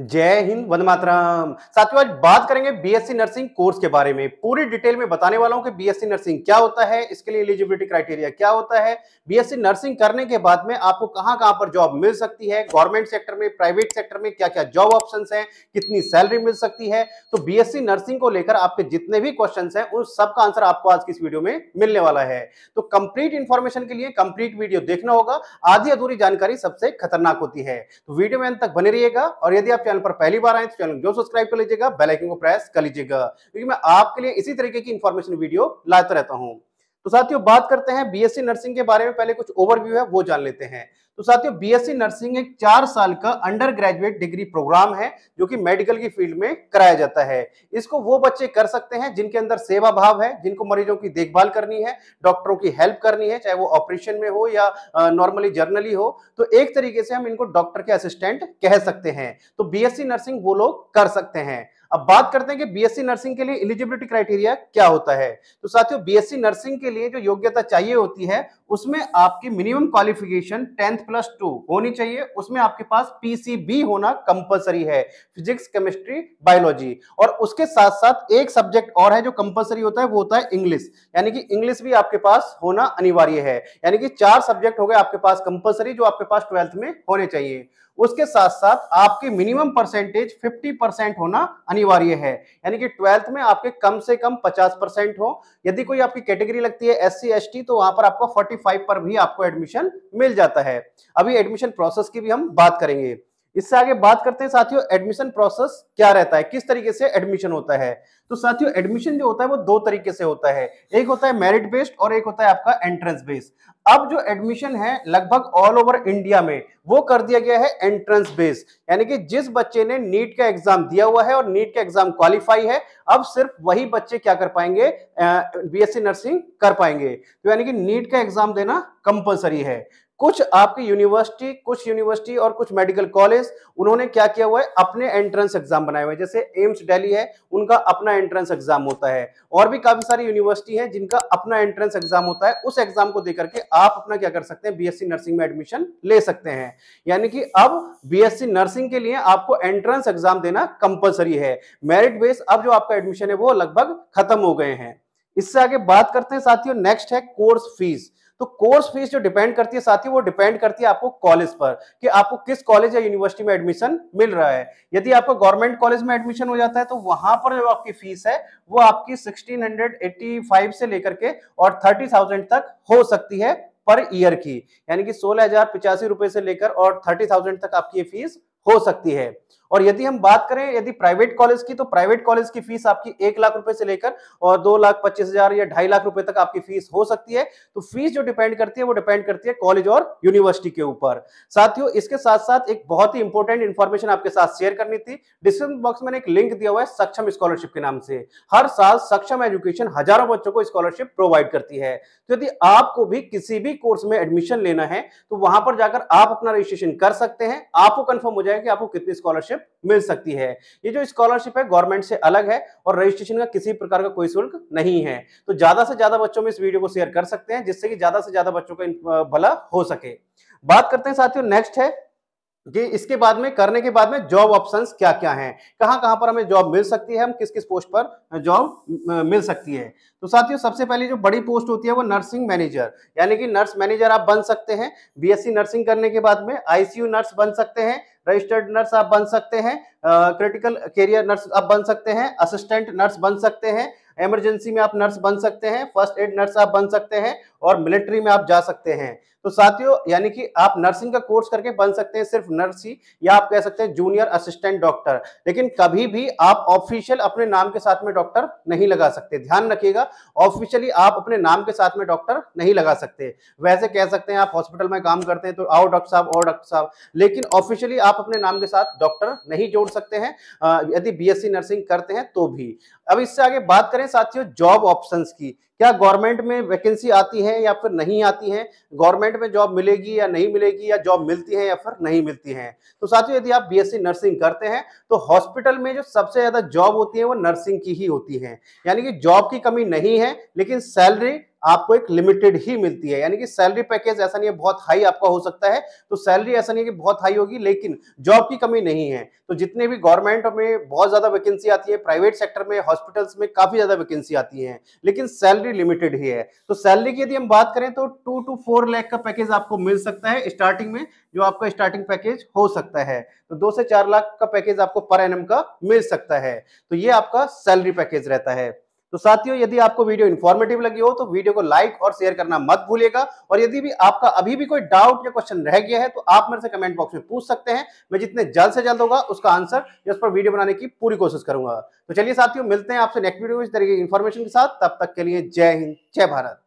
जय हिंद वंदे साथियों आज बात करेंगे बीएससी नर्सिंग कोर्स के बारे में पूरी डिटेल में बताने वाला हूं कि बीएससी नर्सिंग क्या होता है इसके लिए एलिजिबिलिटी क्राइटेरिया क्या होता है बीएससी नर्सिंग करने के बाद में आपको कहां कहां पर जॉब मिल सकती है गवर्नमेंट सेक्टर में प्राइवेट सेक्टर में क्या क्या जॉब ऑप्शन है कितनी सैलरी मिल सकती है तो बीएससी नर्सिंग को लेकर आपके जितने भी क्वेश्चन है उन सबका आंसर आपको आज की इस वीडियो में मिलने वाला है तो कंप्लीट इन्फॉर्मेशन के लिए कंप्लीट वीडियो देखना होगा आधी अधूरी जानकारी सबसे खतरनाक होती है तो वीडियो में अंत तक बने रहिएगा और यदि आप चैनल पर पहली बार आए तो चैनल जो सब्सक्राइब कर लीजिएगा बेलाइकन को प्रेस कर लीजिएगा क्योंकि मैं आपके लिए इसी तरीके की इन्फॉर्मेशन वीडियो लाता रहता हूँ तो साथियों बात करते हैं बीएससी नर्सिंग के बारे में पहले कुछ ओवरव्यू है वो जान लेते हैं तो साथियों बीएससी नर्सिंग एक चार साल का अंडर ग्रेजुएट डिग्री प्रोग्राम है जो कि मेडिकल की फील्ड में कराया जाता है इसको वो बच्चे कर सकते हैं जिनके अंदर सेवा भाव है जिनको मरीजों की देखभाल करनी है डॉक्टरों की हेल्प करनी है चाहे वो ऑपरेशन में हो या नॉर्मली जर्नली हो तो एक तरीके से हम इनको डॉक्टर के असिस्टेंट कह सकते हैं तो बी नर्सिंग वो लोग कर सकते हैं अब बात करते हैं कि बीएससी नर्सिंग के लिए एलिजिबिलिटी क्राइटेरिया क्या होता है तो साथियों बीएससी नर्सिंग के लिए जो योग्यता चाहिए होती है उसमें आपकी minimum qualification tenth plus two होनी चाहिए उसमें आपके पास पीसीबी होना कंपलसरी है फिजिक्स केमिस्ट्री बायोलॉजी और उसके साथ साथ एक सब्जेक्ट और है जो कंपलसरी होता है वो होता है इंग्लिश यानी कि इंग्लिश भी आपके पास होना अनिवार्य है यानी कि चार सब्जेक्ट हो गए आपके पास कंपलसरी जो आपके पास ट्वेल्थ में होने चाहिए उसके साथ साथ आपकी मिनिमम परसेंटेज 50 परसेंट होना अनिवार्य है यानी कि ट्वेल्थ में आपके कम से कम 50 परसेंट हो यदि कोई आपकी कैटेगरी लगती है एस सी तो वहां पर आपको 45 पर भी आपको एडमिशन मिल जाता है अभी एडमिशन प्रोसेस की भी हम बात करेंगे इससे आगे बात करते हैं साथियों एडमिशन प्रोसेस क्या रहता है किस तरीके से एडमिशन होता है तो साथियों एडमिशन जो होता है वो दो तरीके से होता है एक होता है मेरिट बेस्ड और एक होता है आपका एंट्रेंस बेस्ड अब जो एडमिशन है लगभग ऑल ओवर इंडिया में वो कर दिया गया है एंट्रेंस बेस्ड यानी कि जिस बच्चे ने नीट का एग्जाम दिया हुआ है और नीट का एग्जाम क्वालिफाई है अब सिर्फ वही बच्चे क्या कर पाएंगे बीएससी नर्सिंग कर पाएंगे तो यानी कि नीट का एग्जाम देना कंपलसरी है कुछ आपकी यूनिवर्सिटी कुछ यूनिवर्सिटी और कुछ मेडिकल कॉलेज उन्होंने क्या किया हुआ है अपने एंट्रेंस एग्जाम बनाए हुए जैसे एम्स दिल्ली है उनका अपना एंट्रेंस एग्जाम होता है और भी काफी सारी यूनिवर्सिटी है जिनका अपना एंट्रेंस एग्जाम होता है उस एग्जाम को देकर के आप अपना क्या कर सकते हैं बी नर्सिंग में एडमिशन ले सकते हैं यानी कि अब बी नर्सिंग के लिए आपको एंट्रेंस एग्जाम देना कंपलसरी है मेरिट बेस अब जो आपका एडमिशन है वो लगभग खत्म हो गए हैं इससे आगे बात करते हैं साथियों नेक्स्ट है कोर्स फीस तो कोर्स फीस जो डिपेंड करती है साथ ही वो डिपेंड करती है आपको कॉलेज पर कि आपको किस कॉलेज या यूनिवर्सिटी में एडमिशन मिल रहा है यदि आपका गवर्नमेंट कॉलेज में एडमिशन हो जाता है तो वहां पर जो आपकी फीस है वो आपकी सिक्सटीन से लेकर के और थर्टी तक हो सकती है पर ईयर की यानी कि सोलह हजार पिचासी रुपए से लेकर और थर्टी थाउजेंड तक आपकी ये फीस हो सकती है और यदि हम बात करें यदि प्राइवेट कॉलेज की तो प्राइवेट कॉलेज की फीस आपकी एक लाख रुपए से लेकर और दो लाख पच्चीस हजार या ढाई लाख रुपए तक आपकी फीस हो सकती है तो फीस जो डिपेंड करती है वो डिपेंड करती है कॉलेज और यूनिवर्सिटी के ऊपर साथियों इसके साथ साथ एक बहुत ही इंपॉर्टेंट इन्फॉर्मेशन आपके साथ शेयर करनी थी डिस्क्रिप्शन बॉक्स में एक लिंक दिया हुआ है सक्षम स्कॉलरशिप के नाम से हर साल सक्षम एजुकेशन हजारों बच्चों को स्कॉलरशिप प्रोवाइड करती है तो यदि आपको भी किसी भी कोर्स में एडमिशन लेना है तो वहां पर जाकर आप अपना रजिस्ट्रेशन कर सकते हैं आपको कंफर्म हो जाएगा कि आपको कितनी स्कॉलरशिप मिल सकती है ये जो स्कॉलरशिप है गवर्नमेंट से अलग है और रजिस्ट्रेशन का किसी प्रकार का कोई शुल्क नहीं है तो ज्यादा से ज्यादा बच्चों में इस वीडियो को शेयर कर सकते हैं जिससे कि ज्यादा से ज्यादा बच्चों का भला हो सके बात करते हैं साथियों नेक्स्ट है ये इसके बाद में करने के बाद में जॉब ऑप्शंस क्या क्या हैं कहाँ कहाँ पर हमें जॉब मिल सकती है हम किस किस पोस्ट पर जॉब मिल सकती है तो साथियों सबसे पहले जो बड़ी पोस्ट होती है वो नर्सिंग मैनेजर यानी कि नर्स मैनेजर आप बन सकते हैं बीएससी नर्सिंग करने के बाद में आईसीयू नर्स बन सकते हैं रजिस्टर्ड नर्स आप बन सकते हैं क्रिटिकल केरियर नर्स आप बन सकते हैं असिस्टेंट नर्स बन सकते हैं इमरजेंसी में आप नर्स बन सकते हैं फर्स्ट एड नर्स आप बन सकते हैं और मिलिट्री में आप जा सकते हैं तो साथियों यानी कि आप नर्सिंग का कोर्स करके बन सकते हैं सिर्फ नर्स ही या आप कह सकते हैं जूनियर असिस्टेंट डॉक्टर लेकिन कभी भी आप ऑफिशियल अपने नाम के साथ में डॉक्टर नहीं लगा सकते ध्यान रखिएगा ऑफिशियली आप अपने नाम के साथ में डॉक्टर नहीं लगा सकते वैसे कह सकते हैं आप हॉस्पिटल में काम करते हैं तो आओ डॉक्टर साहब और डॉक्टर साहब लेकिन ऑफिशियली आप अपने नाम के साथ डॉक्टर नहीं जोड़ सकते हैं यदि बी नर्सिंग करते हैं तो भी अब इससे आगे बात करें साथियों जॉब ऑप्शन की क्या गवर्नमेंट में वैकेंसी आती है है या फिर नहीं आती है गवर्नमेंट में जॉब मिलेगी या नहीं मिलेगी या जॉब मिलती है या फिर नहीं मिलती है तो साथियों यदि आप बीएससी नर्सिंग करते हैं तो हॉस्पिटल में जो सबसे ज़्यादा जॉब होती है वो नर्सिंग की ही होती है यानी कि जॉब की कमी नहीं है लेकिन सैलरी आपको एक लिमिटेड ही मिलती है यानी कि सैलरी पैकेज ऐसा नहीं है बहुत हाई आपका हो सकता है तो सैलरी ऐसा नहीं है कि बहुत हाई होगी लेकिन जॉब की कमी नहीं है तो जितने भी गवर्नमेंट में बहुत ज्यादा वैकेंसी आती है प्राइवेट सेक्टर में हॉस्पिटल्स में काफी ज्यादा वैकेंसी आती है लेकिन सैलरी लिमिटेड ही है तो सैलरी की यदि हम बात करें तो टू टू फोर लैख का पैकेज आपको मिल सकता है स्टार्टिंग में जो आपका स्टार्टिंग पैकेज हो सकता है तो दो से चार लाख का पैकेज आपको पर एन का मिल सकता है तो ये आपका सैलरी पैकेज रहता है तो साथियों यदि आपको वीडियो इन्फॉर्मेटिव लगी हो तो वीडियो को लाइक और शेयर करना मत भूलिएगा और यदि भी आपका अभी भी कोई डाउट या क्वेश्चन रह गया है तो आप मेरे से कमेंट बॉक्स में पूछ सकते हैं मैं जितने जल्द से जल्द होगा उसका आंसर या उस पर वीडियो बनाने की पूरी कोशिश करूंगा तो चलिए साथियों मिलते हैं आपसे नेक्स्ट वीडियो में इस तरीके की इन्फॉर्मेशन के साथ तब तक के लिए जय हिंद जय भारत